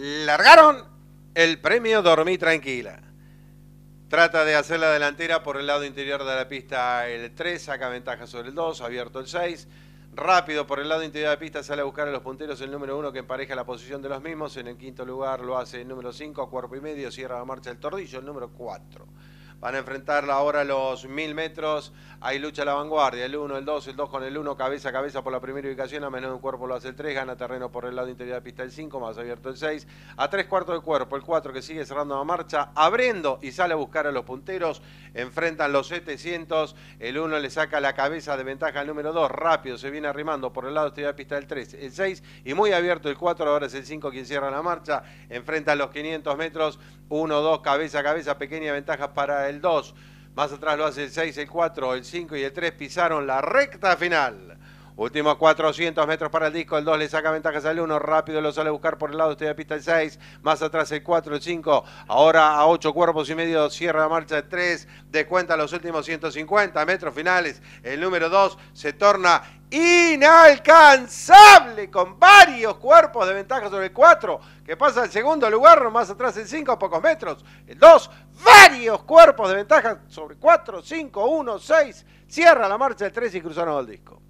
largaron el premio Dormí Tranquila. Trata de hacer la delantera por el lado interior de la pista el 3, saca ventaja sobre el 2, abierto el 6. Rápido por el lado interior de la pista sale a buscar a los punteros el número 1 que empareja la posición de los mismos. En el quinto lugar lo hace el número 5, cuerpo y medio, cierra la marcha el tordillo, el número 4. Van a enfrentar ahora los 1000 metros. Ahí lucha la vanguardia. El 1, el 2, el 2 con el 1. Cabeza a cabeza por la primera ubicación. A menos de un cuerpo lo hace el 3. Gana terreno por el lado interior de la pista el 5. Más abierto el 6. A tres cuartos de cuerpo. El 4 que sigue cerrando la marcha. Abriendo y sale a buscar a los punteros. Enfrentan los 700. El 1 le saca la cabeza de ventaja al número 2. Rápido se viene arrimando por el lado exterior de la pista el 3. El 6 y muy abierto el 4. Ahora es el 5 quien cierra la marcha. Enfrentan los 500 metros. 1, 2, cabeza a cabeza. Pequeña ventaja para el el 2, más atrás lo hace el 6, el 4, el 5 y el 3, pisaron la recta final. Últimos 400 metros para el disco. El 2 le saca ventaja, al 1. Rápido lo sale a buscar por el lado. de la pista el 6. Más atrás el 4, el 5. Ahora a 8 cuerpos y medio. Cierra la marcha el 3. De cuenta los últimos 150 metros finales. El número 2 se torna inalcanzable con varios cuerpos de ventaja sobre el 4 que pasa al segundo lugar, más atrás el 5 pocos metros, el 2, varios cuerpos de ventaja sobre 4, 5, 1, 6, cierra la marcha el 3 y cruzaron el disco.